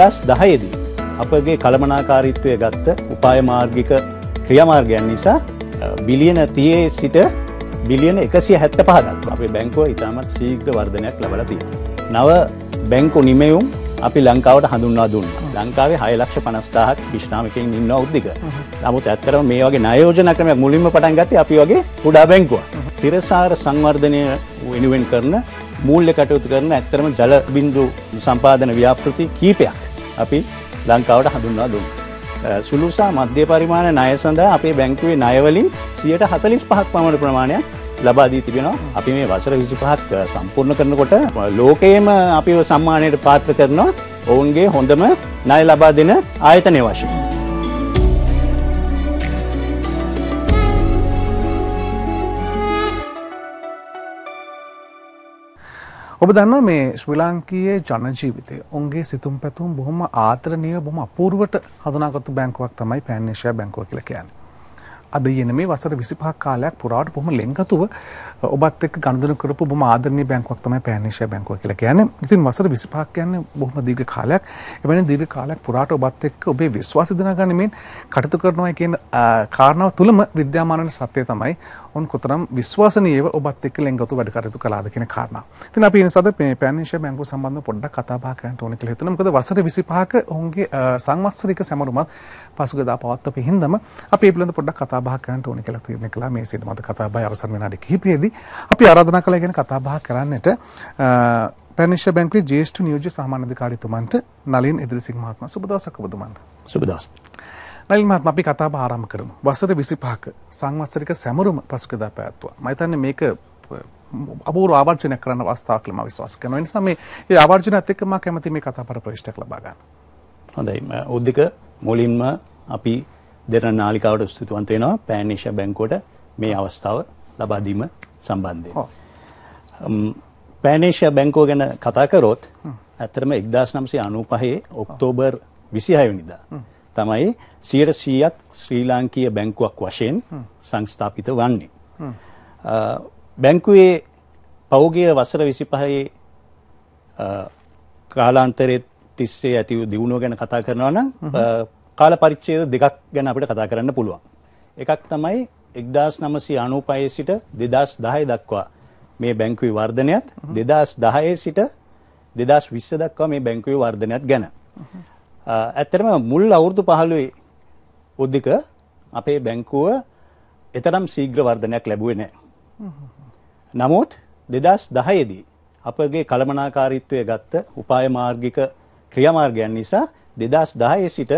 දෙදස් දහයේදී අපගේ කළමනාකාරීත්වය ගත්ත උපායමාර්ගික ක්‍රියමාර්ගයන් නිසා බිලියන තියේ සිට බිලියන එකසිය හැත්ත පහදක් අපේ බැංකුව ඉතාමත් සීග්‍ර වර්ධනයක් ලබලතිය. නව බැංකු නිමයුම් අපි ලංකාවට හඳුන්වා දුන්න ලංකාවේ හයලක්ෂ පනස්ථාහක් විශ්නාමකින් ඉන්න උද්දික නමුත් ඇත්තරම මේ වගේ නයෝජන ක්‍රමයක් මුලින්ම පටන් ගත අපි වගේ කුඩා බැංකුව. තිරසාර සංවර්ධනය වෙනුවෙන් කරන මූල්්‍ය කටයුතු කරන ඇත්තරම ජලබින්දු සම්පාධන ව්‍යාපෘති කීපයක් අපි ලංකාවට හඳුන්වා දුන්. සුළුසා මධ්‍ය පරිමාණ ණය සඳහා අපේ බැංකුවේ ණයවලින් සියයට හතලිස් පහක් පමණ ප්‍රමාණයක් ලබාදී තිබෙනවා අපි මේ වසර විසිපහත් සම්පූර්ණ කරනකොට ලෝකයේම අපි සම්මානයට පාත්‍ර කරනවා ඔවුන්ගේ හොඳම ණය ලබා දෙන ආයතනය වශයෙන්. ඔබ දන්න මේ ශ්‍රී ලාංකීය ජනජීවිතය ඔන්ගේ සිතුම් පැතුම් බොහොම ආතරණීය බොහොම අපූර්වට හඳුනාගත්තු බැංකුවක් තමයි පෑන් ඒෂියා බැංකුව කියලා කියන්නේ. අද ඊන මේ වසර 25ක් කාලයක් පුරාට බොහොම ලෙන්ගතුව ඔබත් එක්ක ගනුදෙනු කරපු බොහොම ආදරණීය බැංකුවක් තමයි පෑන් ඒෂියා බැංකුව කියලා කියන්නේ. ඉතින් වසර 25ක් කියන්නේ බොහොම දීර්ඝ කාලයක්. එවැනි දීර්ඝ කාලයක් පුරාට ඔබත් එක්ක ඔබේ විශ්වාසය දිනාගන්නේ මෙන් කටයුතු කරනවා කියන කාරණාව තුලම විද්‍යාමාන සත්‍යය තමයි ඔන් කොතරම් විශ්වාසනීයව ඔබත් එක්ක ලෙන්ගතු වැඩ කටයුතු කළාද කියන කාරණා. ඉතින් අපි ඒ නිසාද මේ පෑන් ඒෂියා බැංකුව සම්බන්ධව පොඩ්ඩක් කතා බහ කරන්න ඕනේ කියලා හිතුණා. මොකද වසර 25ක ඔවුන්ගේ සංවත්සරික සැමරුමත් පසුගදා පවත්වපු හින්දම අපි ඒ පිළිබඳව පොඩ්ඩක් කතා බහ කරන්න ඕනේ කියලා තීරණය කළා. මේ සියලු මත කතා බහේ අවසන් වෙනාඩි කිහිපයේදී අපි ආරාධනා කළා ගැන කතා බහ කරන්නට පැනිශ බැංකුවේ ජේෂ්ඨ නියෝජ්‍ය සාමාන්‍ය අධිකාරීතුමන්ට නලින් ඉදිරිසිංහ මහත්මයා සුබ දවසක් ඔබතුමන්ට. සුබ දවසක්. නලින් මහත්ම අපි කතාව ආරම්භ කරමු. වසර 25ක සංවත්සරික සැමරුම පසුකදා පැවැත්වුවා. මම හිතන්නේ මේක අපූර්ව ආවර්ජනයක් කරන්න අවස්ථාවක් කියලා මම විශ්වාස කරනවා. ඒ නිසා මේ ඒ ආවර්ජනයත් එක්ක මම කැමති මේ කතා පරිපෝෂණයක් ලබා ගන්න. හොඳයි. උද්දික මුලින්ම අපි දෙරණ නාලිකාවට ස්තුතිවන්ත වෙනවා. පෑන් ඒෂියා බැංකුවට මේ අවස්ථාව ලබා දීම සම්බන්ධයෙන්. ඔව්. පෑන් ඒෂියා බැංකුව ගැන කතා කරොත් ඇත්තටම 1995 ඔක්තෝබර් 26 වෙනිදා තමයි 100%ක් ශ්‍රී ලාංකීය බැංකුවක් වශයෙන් සංස්ථාපිත වන්නේ. බැංකුවේ පෞගිය වසර 25 කාලාන්තරයේ තිස්සේ ඇති වූ දියුණුව ගැන කතා කරනවා නම් කාල පරිච්ඡේද දෙකක් ගැන අපිට කතා කරන්න පුළුවන්. එකක් තමයි 1995 සිට 2010 දක්වා මේ බැංකුවේ වර්ධනයත් 2010 සිට 2020 දක්වා මේ බැංකුවේ වර්ධනයත් ගැන. ඇත්තටම මුල් අවුරුදු 15 උද්දික අපේ බැංකුව එතරම් ශීඝ්‍ර වර්ධනයක් ලැබුවේ නැහැ. නමුත් 2010 දී අපගේ කළමනාකාරීත්වය ගත්ත උපාය මාර්ගික ක්‍රියාමාර්ගයන් නිසා 2010 සිට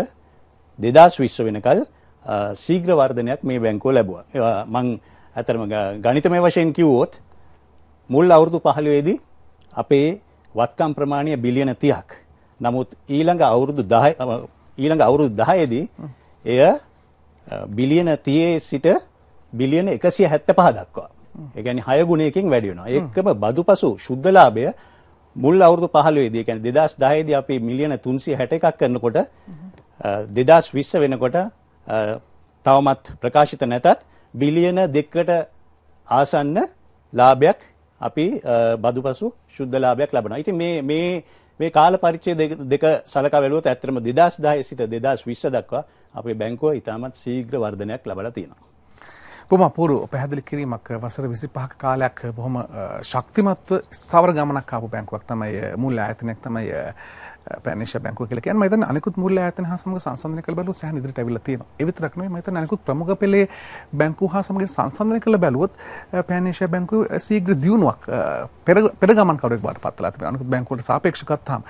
2020 වෙනකල් ශීඝ්‍ර වර්ධනයක් මේ බැංකුව ලැබුවා. ඒවා මං ඇතරම ගණිතමය වශයෙන් කිව්වොත් මුල් අවුරුදු 15 දී අපේ වත්කම් ප්‍රමාණය බිලියන 30ක් නමුත් ඊළඟ අවුරුදු 10 ඊළඟ අවුරුදු 10 දී එය බිලියන 30 සිට බිලියන 175 දක්වා. ඒ කියන්නේ 6 ගුණයකින් වැඩි වෙනවා. ඒකම බදුපසු සුද්ධලාභය මුල් අවුරුදු 15 දී කියන්නේ 2010 දී අපි මිලියන 361ක් කරනකොට 2020 වෙනකොට තවමත් ප්‍රකාශිත නැතත් බිලියන 2කට ආසන්න ලාභයක් අපි බදුපසු සුද්ධ ලාභයක් ලබනවා. ඉතින් මේ මේ මේ කාල පරිච්ඡේද දෙක සලකා බැලුවොත් ඇත්තටම 2010 සිට 2020 දක්වා අපේ බැංකුව ඉතාමත් ශීඝ්‍ර වර්ධනයක් ලබලා තියෙනවා. බොහොම අපූරු පැහැදිලි කිරීමක් වසර 25ක කාලයක් බොහොම ශක්තිමත්ව ස්ථවර ගමනක් ආපු බැංකුවක් තමයි මුල් ආයතනයක් තමයි ප්‍රාදේශීය බැංකුව කියලා කියන්නේ මම හිතන්නේ අනිකුත් මූල්‍ය ආයතන හා සමග සංසන්දනය කළ බැලුවොත් සෑහෙන ඉදිරියට අවිල්ල තියෙනවා. ඒ විතරක් නෙමෙයි මම හිතන්නේ අනිකුත් ප්‍රමුඛ පෙළේ බැංකු හා සමග සංසන්දනය කළ බැලුවොත් ප්‍රාදේශීය බැංකුව ශීඝ්‍ර දියුණුවක් පෙර ගමන් කරුවෙක් බවට පත් වෙලා තිබෙනවා. අනිකුත් බැංකුවලට සාපේක්ෂව ගත්තාම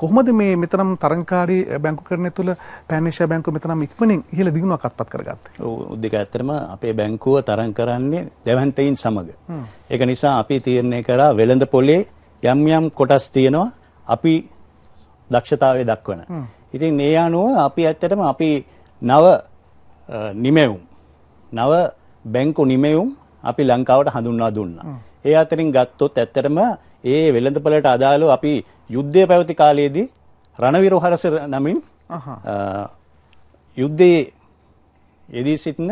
කොහොමද මේ මෙතරම් තරංකාරී බැංකුකරණය තුළ ප්‍රාදේශීය බැංකුව මෙතරම් ඉක්මනින් ඉහළ දියුණුවක් අත්පත් කරගත්තේ? ඔව් උද්දික ඇත්තටම අපේ බැංකුව තරං කරන්නේ දැවැන්තයින් සමග. ඒක නිසා අපි තීරණය කරා වෙළඳ පොලේ යම් යම් කොටස් තියෙනවා අපි දක්ෂතාවය දක්වන. ඉතින් ඒ අනුව අපි ඇත්තටම අපි නව නිමැවුම් නව බැංකු නිමැවුම් අපි ලංකාවට හඳුන්වා දුන්නා. ඒ අතරින් ගත්තොත් ඇත්තටම ඒ වෙළඳපළට අදාළව අපි යුද්ධය පැවති කාලයේදී රණවිරු හරස නමින් යුද්ධයේ යෙදී සිටින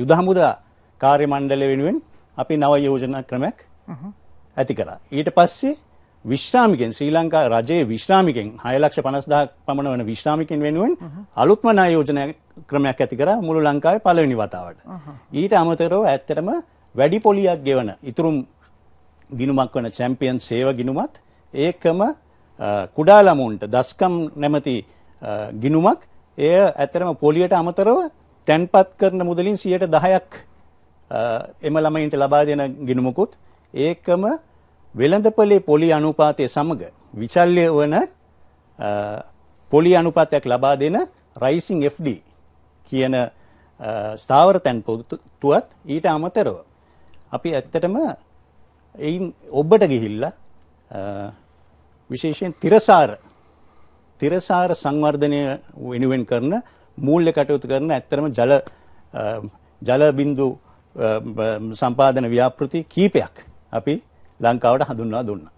යුද හමුදා කාර්ය මණ්ඩලය වෙනුවෙන් අපි නව යෝජනා ක්‍රමයක් ඇති කරා. ඊට පස්සේ විශ්‍රාමිකෙන් ශ්‍රී ලංකා රජයේ විශ්‍රාමිකෙන් 6,50,000ක් පමණ වන විශ්‍රාමිකෙන් වෙනුවෙන් අලුත්ම ණය යෝජනා ක්‍රමයක් ඇති කරා මුළු ලංකාවේ පළවෙනි වතාවට. ඊට අමතරව ඇත්තටම වැඩි පොලියක් ගෙවන ඉතුරුම් ගිනුමක් වන චැම්පියන් සේව ගිනුමත් ඒකම කුඩා ළමුන්ට දස්කම් නැමැති ගිනුමක් එය ඇත්තටම පොලියට අමතරව තැන්පත් කරන මුදලින් 10%ක් එම ළමයින්ට ලබා දෙන ගිනුමකුත් ඒකම වෙළඳපොලේ පොලි අනුපාතය සමග විචල්්‍ය වන පොලි අනුපාතයක් ලබා දෙන රයිසිං FD කියන ස්ථාවර තැන් පොතුවත් ඊට අමතරව අපි ඇත්තටම එයින් ඔබට ගිහිල්ලා විශේෂයෙන් තිරසාර තිරසාර සංවර්ධනය වෙනුවෙන් කරන මූල්‍ය කටයුතු කරන ඇත්තරම ජල ජල බිඳු සම්පාදන ව්‍යාපෘති කීපයක් අපි ලංකාවට හඳුන්වා දුන්නා.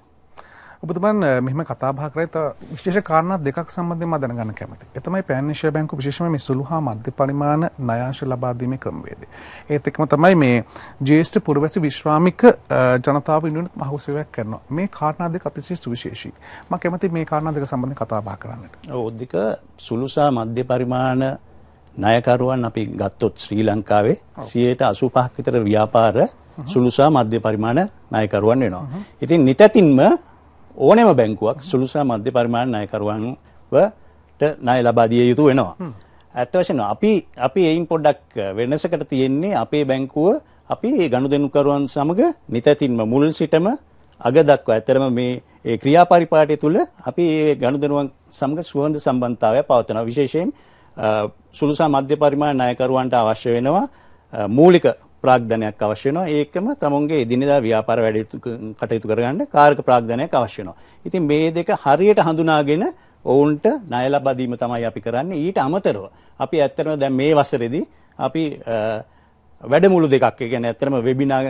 ඔබතුමන් මෙහම කතාභාකරත විශේෂ කාරණ දෙකක් සම්බන්ධය ම දැනගන්න කැමති එතමයි පැනිශ බැංකු විශේෂම සුළු හා මධ්‍ය පරිමාණ නයාශ ලබාදීම ක්‍රමවේද. ඒත් එකම තමයි මේ ජේෂ්ට පුරවැසි විශ්වාමික ජනතාව ඉඩුත් මහුසවයක් කරන මේ කාරණාද අතිශේ සුවිශේෂී ම කැමති මේ කාරණ දෙක සම්බඳධ කතාබා කරන්නට. ඔද්දික සුළුසා මධ්‍ය පරිමාණ නයකරුවන් අපි ගත්තොත් ශ්‍රී ලංකාවේ සියයට අසුපහක් විතර ව්‍යාපාර සුළුසා මධ්‍ය පරිමාණ නායකරුවන් වෙනවා. ඉතින් නිතැතින්ම ඕනෑම බැංකුවක් සුළුසා මධ්‍ය පරිමාණ නායකරුවන්ට ණය ලබා දිය යුතු වෙනවා. ඇත්ත වශයෙන්ම අපි අපි එයින් පොඩ්ඩක් වෙනසකට තියෙන්නේ අපේ බැංකුව අපි ගනුදෙනුකරුවන් සමග නිතැතින්ම මුල් සිටම අග දක්වා ඇතරම මේ ඒ ක්‍රියාපරිපාටය තුළ අපි ඒ ගනුදෙනුවන් සමග සුහඳ සම්බන්ධතාවය පවත්වනවා විශේෂයෙන් සුළුසා මධ්‍ය පරිමාණ ණයකරුවන්ට අවශ්‍ය වෙනවා මූලික ප්‍රාග්ධනයක් අවශ්‍ය වෙනවා. ඒකම තමුන්ගේ එදිනෙදා ව්‍යාපාර වැඩ කටයුතු කරගන්න කාර්ක ප්‍රාග්ධනයක් අවශ්‍ය වෙනවා. ඉතින් මේ දෙක හරියට හඳුනාගෙන ඔවුන්ට ණය ලබා දීම තමයි අපි කරන්නේ. ඊට අමතරව අපි ඇත්තටම දැන් මේ වසරේදී අපි වැඩමුළු දෙකක්, ඒ කියන්නේ ඇත්තටම වෙබිනාර්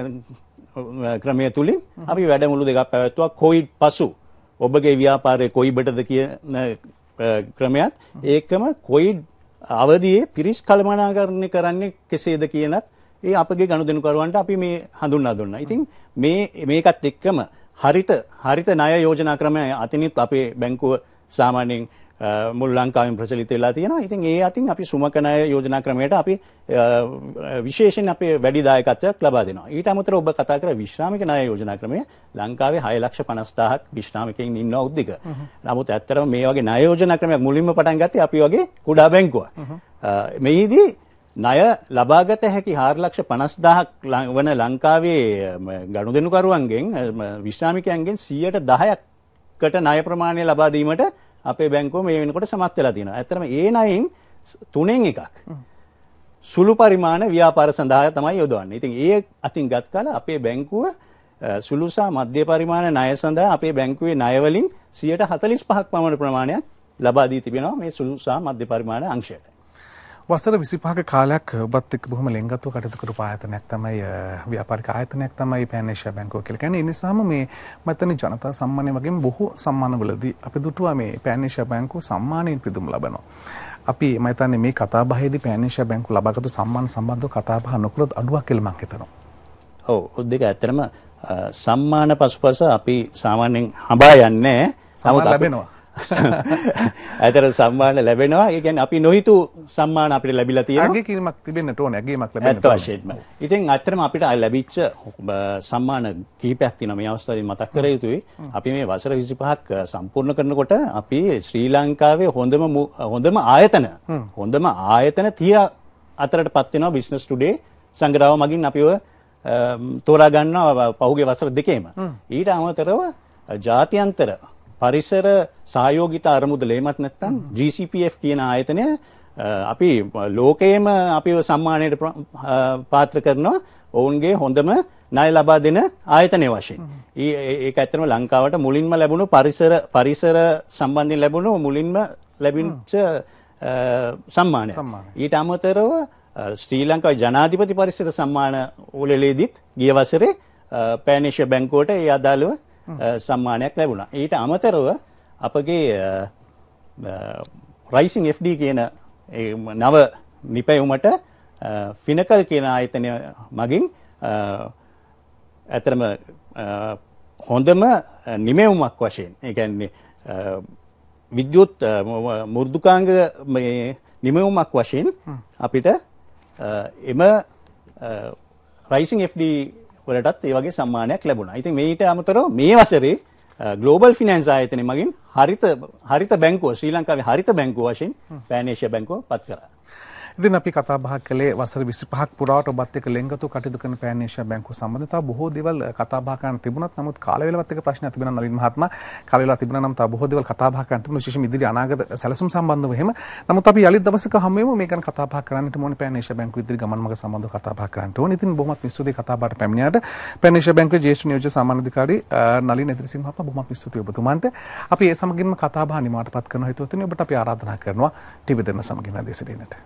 ක්‍රමය තුලින් අපි වැඩමුළු දෙකක් පැවැත්වුවා කොවිඩ් පසු ඔබගේ ව්‍යාපාරය කොයිබටද කියන ක්‍රමයත් ඒකම කොයිඩ් අවදියේ පිරිස් කළමනාකරණය කරන්නේ කෙසේද කියනත් ඒ අපගේ ගනුදෙනුකරුවන්ට අපි මේ හඳුන්වා දුන්නා. ඉතින් මේ මේකත් එක්කම හරිත හරිත ණය යෝජනා ක්‍රමය අතිනිත් අපේ බැංකුව සාමාන්‍යයෙන් මුල් ලංකාවෙන් ප්‍රචලිත වෙලා තියෙනවා. ඉතින් ඒ අතින් අපි සුමක ණය යෝජනා ක්‍රමයට අපි විශේෂයෙන් අපේ වැඩි දායකත්වයක් ලබා දෙනවා. ඊට අමතරව ඔබ කතා කර විශ්‍රාමික ණය යෝජනා ක්‍රමය ලංකාවේ 6,50,000ක් විශ්‍රාමිකයින් ඉන්නවා උද්දික. නමුත් ඇත්තටම මේ වගේ ණය යෝජනා ක්‍රමයක් මුලින්ම පටන් ගත්තේ අපි වගේ කුඩා බැංකුව. මේදී ණය ලබාගත හැකි 4,50,000ක් වන ලංකාවේ ගනුදෙනුකරුවන්ගෙන් විශ්‍රාමිකයන්ගෙන් 10%කට ණය ප්‍රමාණය ලබා දීමට අපේ බැංකුව මේ වෙනකොට සමත් වෙලා තියෙනවා. ඇත්තටම ඒ ණයෙන් තුනෙන් එකක් සුළු පරිමාණ ව්‍යාපාර සඳහා තමයි යොදවන්නේ. ඉතින් ඒ අතින් ගත් කාල අපේ බැංකුව සුළුසා මධ්‍ය පරිමාණ ණය සඳහා අපේ බැංකුවේ ණය වලින් 145ක් පමණ ප්‍රමාණයක් ලබා දී තිබෙනවා මේ සුළුසා මධ්‍ය පරිමාණ අංශයට. වසර 25ක කාලයක් ඔබත් එක්ක බොහොම ලෙන්ගත්ව කටයුතු කරපු ආයතනයක් තමයි ව්‍යාපාරික ආයතනයක් තමයි පෑන් ඒෂියා බැංකුව කියලා කියන්නේ. ඒ නිසාම මේ මතන ජනතා සම්මානය වගේම බොහෝ සම්මානවලදී අපි දුටුවා මේ පෑන් ඒෂියා බැංකුව සම්මානයෙන් පිදුම් ලබනවා. අපි මම හිතන්නේ මේ කතා බහේදී පෑන් ඒෂියා බැංකුව ලබාගත්තු සම්මාන සම්බන්ධව කතා බහ නොකළොත් අඩුවක් කියලා මම හිතනවා. ඔව් ඔය දෙක ඇත්තටම සම්මාන පසුපස අපි සාමාන්‍යයෙන් හඹා යන්නේ නමුත් ලැබෙනවා. ඇතර සම්මාන ලැබෙනවා. ඒ කියන්නේ අපි නොහිතු සම්මාන අපිට ලැබිලා තියෙනවා. අගේ කිරීමක් තිබෙන්නට ඕනේ. අගේමක් ලැබෙන්නට. ඇත්ත වශයෙන්ම. ඉතින් ඇත්තටම අපිට ලැබිච්ච සම්මාන කිහිපයක් තියෙනවා. මේ අවස්ථාවේ මතක් කර යුතුයි. අපි මේ වසර 25ක් සම්පූර්ණ කරනකොට අපි ශ්‍රී ලංකාවේ හොඳම හොඳම ආයතන හොඳම ආයතන 30 අතරට පත් වෙනවා බිස්නස් ටුඩේ සංග්‍රහව මගින් අපිව තෝරා ගන්නවා පහුගිය වසර දෙකේම. ඊට අමතරව ජාත්‍යන්තර පරිසර සහයෝගිත අරමුදල එමත් නැත්නම් GCPF කියන ආයතනය අපි ලෝකයේම අපිව සම්මානයට පාත්‍ර කරනවා ඔවුන්ගේ හොඳම ණය ලබා දෙන ආයතනය වශයෙන්. ඒක ඇත්තම ලංකාවට මුලින්ම ලැබුණු පරිසර පරිසර සම්බන්ධයෙන් ලැබුණු මුලින්ම ලැබිච්ච සම්මානය. ඊට අමතරව ශ්‍රී ලංකාවේ ජනාධිපති පරිසර සම්මාන උළෙලේදීත් ගිය වසරේ පෑනේෂ බැංකුවට ඒ අදාළව සම්මානයක් ලැබුණා. ඊට අමතරව අපගේ රයිසිං FD කියන නව නිපැයුමට ෆිනකල් කියන ආයතනය මගින් ඇතරම හොඳම නිමැවුමක් වශයෙන් ඒ කියන්නේ විද්‍යුත් මුර්දුකාංග නිමවුමක් වශයෙන් අපිට එම රයිසිං FD වලටත් ඒ වගේ සම්මානයක් ලැබුණා. ඉතින් මේට අමතරව මේ වසරේ ග්ලෝබල් ෆිනෑන්ස් ආයතනය මගින් හරිත හරිත බැංකුව ශ්‍රී ලංකාවේ හරිත බැංකුව වශයෙන් පෑනේෂියා බැංකුව පත් කරා. ඉතින් අපි කතා බහ කළේ වසර 25ක් පුරාට ඔබත් එක්ක ලෙන්ගතු කටයුතු කරන පෑන් ඒෂියා බැංකුව සම්බන්ධ තව බොහෝ දේවල් කතා බහ කරන්න තිබුණත් නමුත් කාල වේලාවත් එක්ක ප්‍රශ්න තිබුණා නලින් මහත්මයා කාල වේලාව තිබුණා නම් තව බොහෝ දේවල් කතා බහ කරන්න තිබුණා විශේෂයෙන් ඉදිරි අනාගත සැලසුම් සම්බන්ධව එහෙම නමුත් අපි යලිත් දවසක හැම වෙලම මේකන කතා බහ කරන්නට ඕනේ පෑන් ඒෂියා බැංකුව ඉදිරි ගමන් මඟ සම්බන්ධව කතා බහ කරන්න ඕනේ ඉතින් බොහොමත් විශ්වාසී කතා බහට පැමිණියාට පෑන් ඒෂියා බැංකුවේ ජ්‍යෙෂ්ඨ නියෝජ්‍ය සමානාධිකාරී නලින් එතිරිසිංහ මහත්මයා බොහොමත් විශ්වාසී ඔබතුමන්ට අපි ඒ සමගින්ම කතා බහ නිමාටපත් කරන හේතුව තුනේ ඔබට අපි ආරාධනා කරනවා ටීවී දෙන්න සමගින් අධිසිරිනට